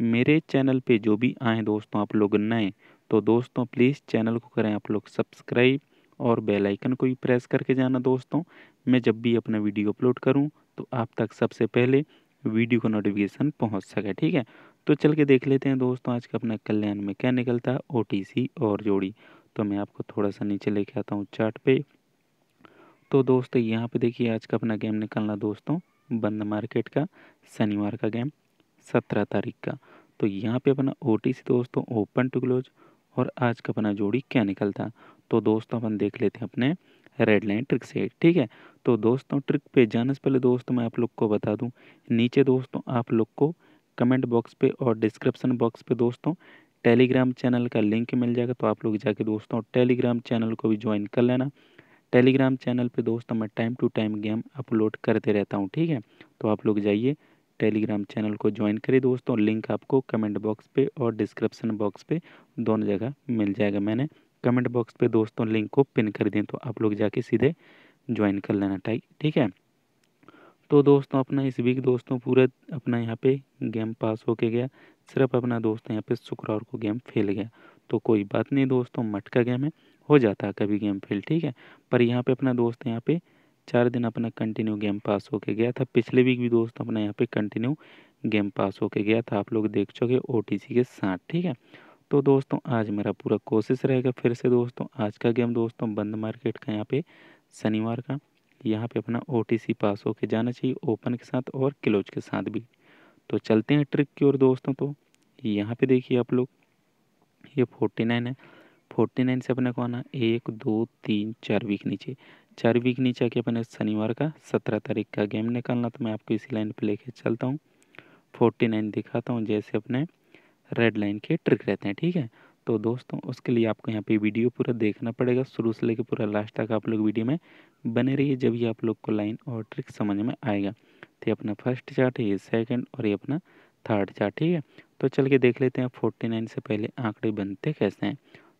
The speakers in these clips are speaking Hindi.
मेरे चैनल पे जो भी आए दोस्तों आप लोग नए तो दोस्तों प्लीज़ चैनल को करें आप लोग सब्सक्राइब और बेल आइकन को भी प्रेस करके जाना दोस्तों मैं जब भी अपना वीडियो अपलोड करूं तो आप तक सबसे पहले वीडियो का नोटिफिकेशन पहुंच सके ठीक है तो चल के देख लेते हैं दोस्तों आज का अपना कल्याण में क्या निकलता है ओ और जोड़ी तो मैं आपको थोड़ा सा नीचे लेके आता हूँ चार्ट पे तो दोस्तों यहाँ पर देखिए आज का अपना गेम निकलना दोस्तों बंद मार्केट का शनिवार का गेम सत्रह तारीख का तो यहाँ पे अपना ओ टी सी दोस्तों ओपन टू क्लोज और आज का अपना जोड़ी क्या निकलता तो दोस्तों अपन देख लेते हैं अपने रेड लाइन ट्रिक से ठीक है तो दोस्तों ट्रिक पे जाने से पहले दोस्तों मैं आप लोग को बता दूं नीचे दोस्तों आप लोग को कमेंट बॉक्स पे और डिस्क्रिप्शन बॉक्स पे दोस्तों टेलीग्राम चैनल का लिंक मिल जाएगा तो आप लोग जाके दोस्तों टेलीग्राम चैनल को भी ज्वाइन कर लेना टेलीग्राम चैनल पे दोस्तों मैं time to time game upload करते रहता हूँ ठीक है तो आप लोग जाइए टेलीग्राम चैनल को ज्वाइन करें दोस्तों लिंक आपको कमेंट बॉक्स पे और डिस्क्रिप्शन बॉक्स पे दोनों जगह मिल जाएगा मैंने कमेंट बॉक्स पे दोस्तों लिंक को पिन कर दें तो आप लोग जाके सीधे ज्वाइन कर लेना टाइ ठीक है तो दोस्तों अपना इस वीक दोस्तों पूरा अपना यहाँ पे गेम पास होके गया सिर्फ अपना दोस्त यहाँ पे शुक्रवार को गेम फेल गया तो कोई बात नहीं दोस्तों मटका गेम है हो जाता है कभी गेम फेल ठीक है पर यहाँ पे अपना दोस्त यहाँ पे चार दिन अपना कंटिन्यू गेम पास होके गया था पिछले वीक भी दोस्त अपना यहाँ पे कंटिन्यू गेम पास होके गया था आप लोग देख चुके ओ के साथ ठीक है तो दोस्तों आज मेरा पूरा कोशिश रहेगा फिर से दोस्तों आज का गेम दोस्तों बंद मार्केट का यहाँ पे शनिवार का यहाँ पे अपना ओ पास होके जाना चाहिए ओपन के साथ और क्लोज के साथ भी तो चलते हैं ट्रिक की ओर दोस्तों तो यहाँ पे देखिए आप लोग ये फोर्टी नाइन है फोर्टी नाइन से अपने को आना एक दो तीन चार वीक नीचे चार वीक नीचे आके अपने शनिवार का सत्रह तारीख का गेम निकालना तो मैं आपको इसी लाइन पे लेके चलता हूँ फोर्टी नाइन दिखाता हूँ जैसे अपने रेड लाइन के ट्रिक रहते हैं ठीक है तो दोस्तों उसके लिए आपको यहाँ पे वीडियो पूरा देखना पड़ेगा शुरू से लेकर पूरा लास्ट तक आप लोग वीडियो में बने रहिए जब ये आप लोग को लाइन और ट्रिक समझ में आएगा तो ये अपना फर्स्ट चार्ट ये सेकेंड और ये अपना थर्ड चार्ट ठीक है तो चल के देख लेते हैं फोर्टी नाइन से पहले आंकड़े बनते कैसे हैं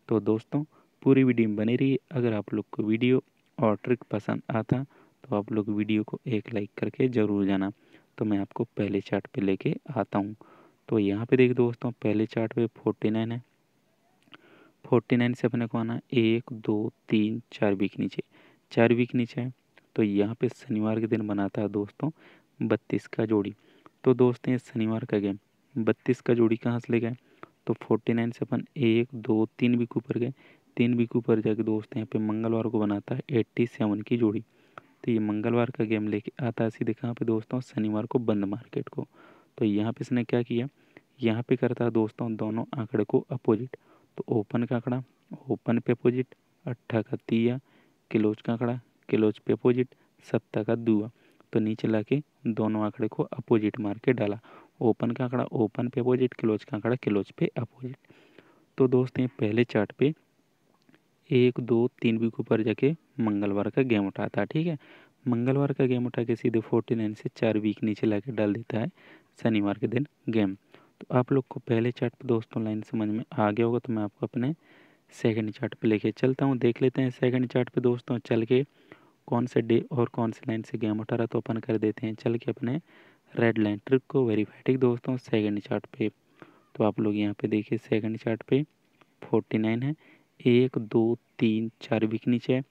तो दोस्तों पूरी वीडियो में बने है अगर आप लोग को वीडियो और ट्रिक पसंद आता तो आप लोग वीडियो को एक लाइक करके ज़रूर जाना तो मैं आपको पहले चार्ट पे लेके आता हूँ तो यहाँ पे देख दोस्तों पहले चार्ट पे फोर्टी नाइन है फोर्टी नाइन से अपने को आना एक दो तीन चार वीक नीचे चार वीक नीचे है तो यहाँ पे शनिवार के दिन बनाता है दोस्तों बत्तीस का जोड़ी तो दोस्तों ये शनिवार का गेम बत्तीस का जोड़ी कहाँ से ले गए तो फोर्टी नाइन से अपन एक दो तीन वीक ऊपर गए तीन वीक ऊपर जाके दोस्त यहाँ पे मंगलवार को बनाता है एट्टी सेवन की जोड़ी तो ये मंगलवार का गेम लेके आता है सीधे कहाँ पे दोस्तों शनिवार को बंद मार्केट को तो यहाँ पे इसने क्या किया यहाँ पे करता है दोस्तों दोनों आंकड़े को अपोजिट तो ओपन का आंकड़ा ओपन पे अपोजिट अट्ठा का तिया किलोज का आंकड़ा किलोज पे अपोजिट सत्ता का दुआ तो नीचे ला के दोनों आंकड़े को अपोजिट मार के डाला ओपन का आंकड़ा ओपन पे अपोजिट क्लोज का आंकड़ा क्लोज पे अपोजिट तो दोस्त पहले चार्ट पे एक दो तीन वीक ऊपर जाके मंगलवार का गेम उठाता है ठीक है मंगलवार का गेम उठा के सीधे फोर्टी नाइन से चार वीक नीचे ला के डाल देता है शनिवार के दिन गेम तो आप लोग को पहले चार्ट पर दोस्तों लाइन समझ में आ गया होगा तो मैं आपको अपने सेकंड चार्ट पे लेके चलता हूँ देख लेते हैं सेकंड चार्ट पे दोस्तों चल के कौन से डे और कौन से लाइन से गेम उठा रहा तो ओपन कर देते हैं चल के अपने रेड लाइन ट्रिक को वेरीफाई ठीक दोस्तों सेकंड चार्ट पे तो आप लोग यहाँ पे देखिए सेकंड चार्ट पे फोर्टी नाइन है एक दो तीन चार वीक नीचे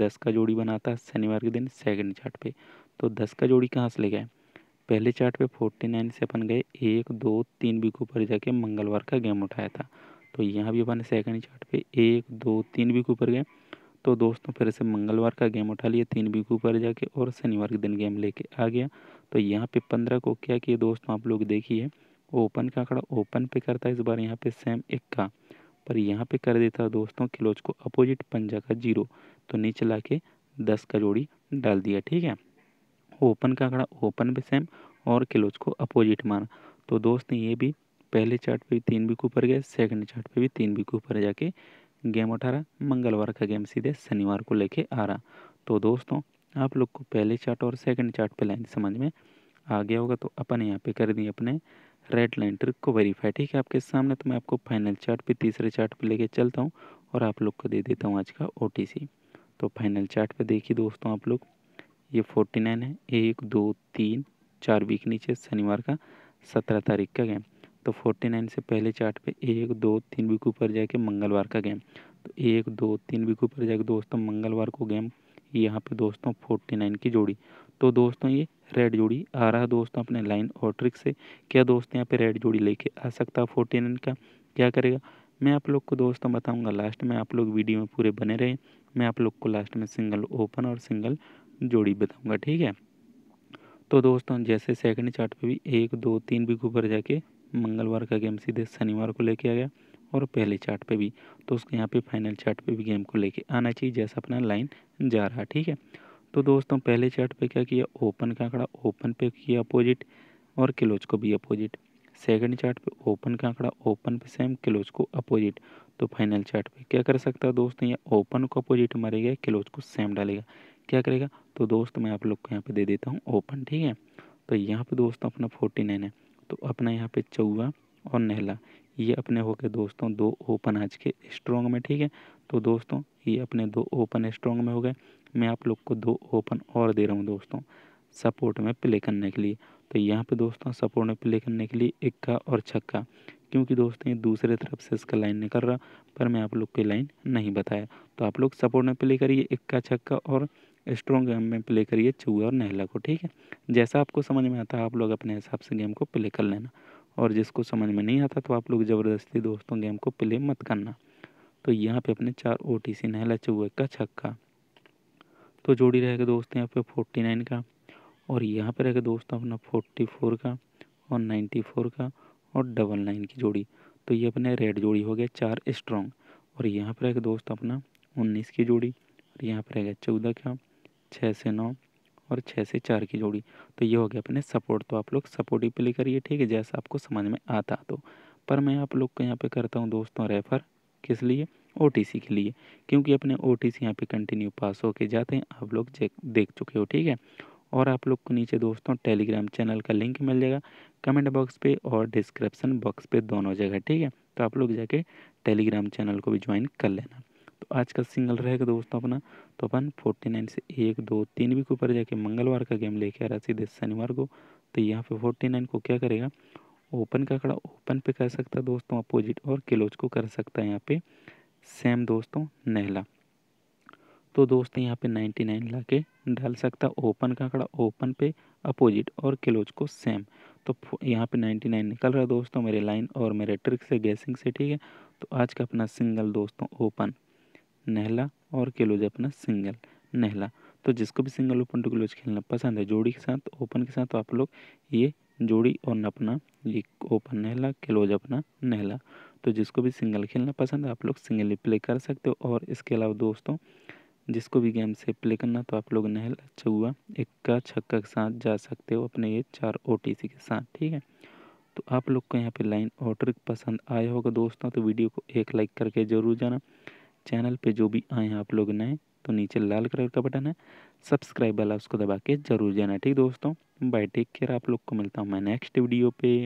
दस का जोड़ी बनाता है शनिवार के दिन सेकंड चार्ट पे तो दस का जोड़ी कहाँ से ले गए पहले चार्ट पे फोर्टी नाइन से अपन गए एक दो तीन वीक ऊपर जाके मंगलवार का गेम उठाया था तो यहाँ भी अपन सेकंड चार्ट पे एक दो तीन वीक ऊपर गए तो दोस्तों फिर से मंगलवार का गेम उठा लिया तीन वीक ऊपर जाके और शनिवार के दिन गेम लेके आ गया तो यहाँ पे पंद्रह को क्या किया दोस्तों आप लोग देखिए ओपन का आंकड़ा ओपन पे करता है इस बार यहाँ पे सेम इक्का पर यहाँ पे कर देता दोस्तों क्लोज को अपोजिट पंजा का जीरो तो नीचे ला के दस का जोड़ी डाल दिया ठीक है ओपन का आंकड़ा ओपन भी सेम और क्लोज को अपोजिट माना तो दोस्त ने ये भी पहले चार्ट पे भी तीन बिक ऊपर गए सेकंड चार्ट पे भी तीन बिक ऊपर जाके गेम उठा रहा मंगलवार का गेम सीधे शनिवार को लेके आ रहा तो दोस्तों आप लोग को पहले चार्ट और सेकंड चार्ट पे लाइन समझ में आ गया होगा तो अपन यहाँ पे कर दिए अपने रेड लाइन ट्रिक को वेरीफाई ठीक है आपके सामने तो मैं आपको फाइनल चार्ट पे तीसरे चार्ट पे लेके चलता हूँ और आप लोग को दे देता हूँ आज का ओ तो फाइनल चार्ट पे देखिए दोस्तों आप लोग ये फोर्टी नाइन है एक दो तीन चार वीक नीचे शनिवार का सत्रह तारीख का गेम तो फोर्टी नाइन से पहले चार्ट पे एक दो तीन वीक ऊपर जाके मंगलवार का गेम तो एक दो तीन वीक ऊपर जाके दोस्तों मंगलवार को गेम यहाँ पे दोस्तों फोर्टी नाइन की जोड़ी तो दोस्तों ये रेड जोड़ी आ रहा है दोस्तों अपने लाइन और ट्रिक से क्या दोस्तों यहाँ पे रेड जोड़ी लेके आ सकता है फोर्टी नाइन का क्या करेगा मैं आप लोग को दोस्तों बताऊंगा लास्ट में आप लोग वीडियो में पूरे बने रहें मैं आप लोग को लास्ट में सिंगल ओपन और सिंगल जोड़ी बताऊँगा ठीक है तो दोस्तों जैसे सेकंड चार्ट पे भी एक दो तीन बिग ऊपर जाके मंगलवार का गेम सीधे शनिवार को लेके आ गया और पहले चार्ट पे भी तो उसको यहाँ पे फाइनल चार्ट पे भी गेम को लेके आना चाहिए जैसा अपना लाइन जा रहा ठीक है तो दोस्तों पहले चार्ट पे क्या किया ओपन का आंकड़ा ओपन पे किया अपोजिट और क्लोज को भी अपोजिट सेकंड चार्ट पे ओपन का आंकड़ा ओपन पे सेम क्लोज को अपोजिट तो फाइनल चार्ट पे क्या कर सकता है दोस्तों ये ओपन को अपोजिट मारेगा क्लोज को सेम डालेगा क्या करेगा तो दोस्त मैं आप लोग को यहाँ पे दे देता हूँ ओपन ठीक है तो यहाँ पे दोस्तों अपना फोर्टी नाइन है तो अपना यहाँ पे चौवा और नहला ये अपने हो गए दोस्तों दो ओपन आज के स्ट्रॉन्ग में ठीक है तो दोस्तों ये अपने दो ओपन स्ट्रॉन्ग में हो गए मैं आप लोग को दो ओपन और दे रहा हूँ दोस्तों सपोर्ट में प्ले करने के लिए तो यहाँ पे दोस्तों सपोर्ट में प्ले करने के लिए इक्का और छक्का क्योंकि दोस्तों ये दूसरे तरफ से इसका लाइन निकल रहा पर मैं आप लोग की लाइन नहीं बताया तो आप लोग सपोर्ट में प्ले करिए इक्का छक्का और स्ट्रॉन्ग गेम में प्ले करिए चूहा और नहला को ठीक है जैसा आपको समझ में आता है आप लोग अपने हिसाब से गेम को प्ले कर लेना और जिसको समझ में नहीं आता तो आप लोग ज़बरदस्ती दोस्तों गेम को प्ले मत करना तो यहाँ पे अपने चार ओ टी सी नहला चौहे का छक्का तो जोड़ी रहेगा दोस्त यहाँ पे फोर्टी नाइन का और यहाँ पे रहेगा दोस्त अपना फोर्टी फोर का और नाइन्टी फोर का और डबल नाइन की जोड़ी तो ये अपने रेड जोड़ी हो गया चार स्ट्रॉन्ग और यहाँ पर रहेगा दोस्त अपना उन्नीस की जोड़ी और यहाँ पर रहेगा चौदह का छः से नौ और छः से चार की जोड़ी तो ये हो गया अपने सपोर्ट तो आप लोग सपोर्ट ही प्ले करिए ठीक है जैसा आपको समझ में आता तो पर मैं आप लोग को यहाँ पे करता हूँ दोस्तों रेफ़र किस लिए ओ के लिए क्योंकि अपने ओ टी यहाँ पे कंटिन्यू पास होके जाते हैं आप लोग देख चुके हो ठीक है और आप लोग को नीचे दोस्तों टेलीग्राम चैनल का लिंक मिल जाएगा कमेंट बॉक्स पे और डिस्क्रिप्शन बॉक्स पे दोनों जगह ठीक है तो आप लोग जाके टेलीग्राम चैनल को भी ज्वाइन कर लेना तो आज का सिंगल रहेगा दोस्तों अपना तो अपन फोर्टी नाइन से एक दो तीन भी के ऊपर जाके मंगलवार का गेम लेके आ रहा सीधे शनिवार को तो यहाँ पे फोर्टी नाइन को क्या करेगा ओपन का खड़ा ओपन पे कर सकता है दोस्तों अपोजिट और क्लोज को कर सकता है यहाँ पे सेम दोस्तों नहला तो दोस्तों यहाँ पे नाइन्टी नाइन ला के डाल सकता ओपन का आंकड़ा ओपन पे अपोजिट और क्लोज को सेम तो यहाँ पे नाइन्टी नाइन निकल रहा है दोस्तों मेरे लाइन और मेरे ट्रिक से गैसिंग से ठीक है तो आज का अपना सिंगल दोस्तों ओपन नहला और क्लोज अपना सिंगल नहला तो जिसको भी सिंगल ओपन टू क्लोज खेलना पसंद है जोड़ी के साथ ओपन के साथ तो आप लोग ये जोड़ी और अपना ये ओपन नहला क्लोज अपना नहला तो जिसको भी सिंगल खेलना पसंद है आप लोग सिंगल ही प्ले कर सकते हो और इसके अलावा दोस्तों जिसको भी गेम से प्ले करना तो आप लोग नहल चौवा इक्का छक्का के साथ जा सकते हो अपने ये चार ओ के साथ ठीक है तो आप लोग को यहाँ पे लाइन और ट्रिक पसंद आया होगा दोस्तों तो वीडियो को एक लाइक करके ज़रूर जाना चैनल पे जो भी आए हैं आप लोग नए तो नीचे लाल कलर का बटन है सब्सक्राइब वाला उसको दबा के जरूर जाना ठीक दोस्तों बाय टेक केयर आप लोग को मिलता हूँ मैं नेक्स्ट वीडियो पे